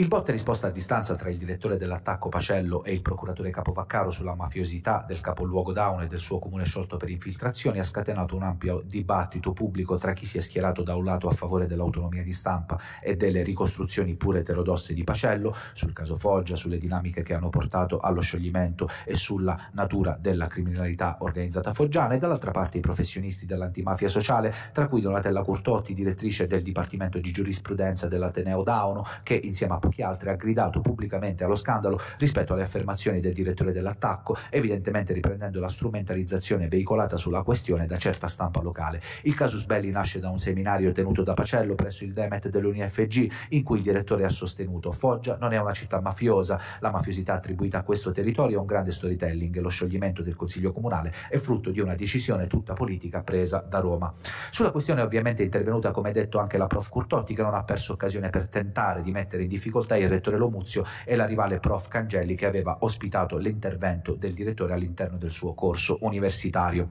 Il botte e risposta a distanza tra il direttore dell'attacco Pacello e il procuratore Capovaccaro sulla mafiosità del capoluogo Down e del suo comune sciolto per infiltrazioni ha scatenato un ampio dibattito pubblico tra chi si è schierato da un lato a favore dell'autonomia di stampa e delle ricostruzioni pure eterodosse di Pacello sul caso Foggia, sulle dinamiche che hanno portato allo scioglimento e sulla natura della criminalità organizzata foggiana e dall'altra parte i professionisti dell'antimafia sociale, tra cui Donatella Curtotti, direttrice del Dipartimento di Giurisprudenza dell'Ateneo Dauno, che insieme a pochi altri ha gridato pubblicamente allo scandalo rispetto alle affermazioni del direttore dell'attacco, evidentemente riprendendo la strumentalizzazione veicolata sulla questione da certa stampa locale. Il casus belli nasce da un seminario tenuto da Pacello presso il Demet dell'UNIFG in cui il direttore ha sostenuto Foggia non è una città mafiosa, la mafiosità attribuita a questo territorio è un grande storytelling lo scioglimento del Consiglio Comunale è frutto di una decisione tutta politica presa da Roma. Sulla questione ovviamente è intervenuta come detto anche la prof Curtotti che non ha perso occasione per tentare di mettere in difficoltà difficoltà il rettore Lomuzio e la rivale prof Cangelli che aveva ospitato l'intervento del direttore all'interno del suo corso universitario.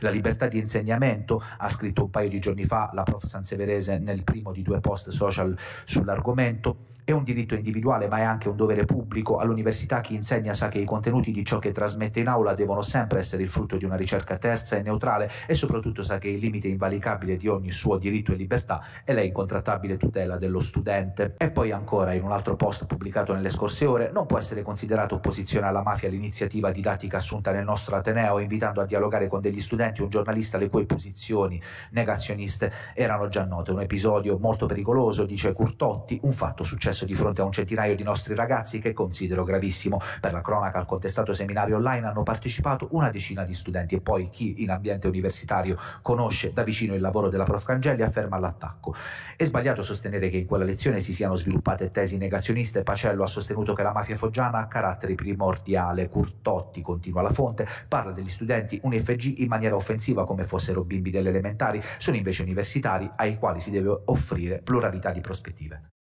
La libertà di insegnamento, ha scritto un paio di giorni fa la prof Sanseverese nel primo di due post social sull'argomento, è un diritto individuale ma è anche un dovere pubblico. All'università chi insegna sa che i contenuti di ciò che trasmette in aula devono sempre essere il frutto di una ricerca terza e neutrale e soprattutto sa che il limite invalicabile di ogni suo diritto e libertà è la incontrattabile tutela dello studente. E poi ancora in un altro post pubblicato nelle scorse ore, non può essere considerato opposizione alla mafia l'iniziativa didattica assunta nel nostro Ateneo, invitando a dialogare con degli studenti un giornalista le cui posizioni negazioniste erano già note. Un episodio molto pericoloso, dice Curtotti, un fatto successo di fronte a un centinaio di nostri ragazzi che considero gravissimo. Per la cronaca al contestato seminario online hanno partecipato una decina di studenti e poi chi in ambiente universitario conosce da vicino il lavoro della prof. Cangelli afferma l'attacco. È sbagliato sostenere che in quella lezione si siano sviluppate tesi negazionista e Pacello ha sostenuto che la mafia foggiana ha carattere primordiale. Curtotti, continua la fonte, parla degli studenti UNFG in maniera offensiva come fossero bimbi delle elementari, sono invece universitari ai quali si deve offrire pluralità di prospettive.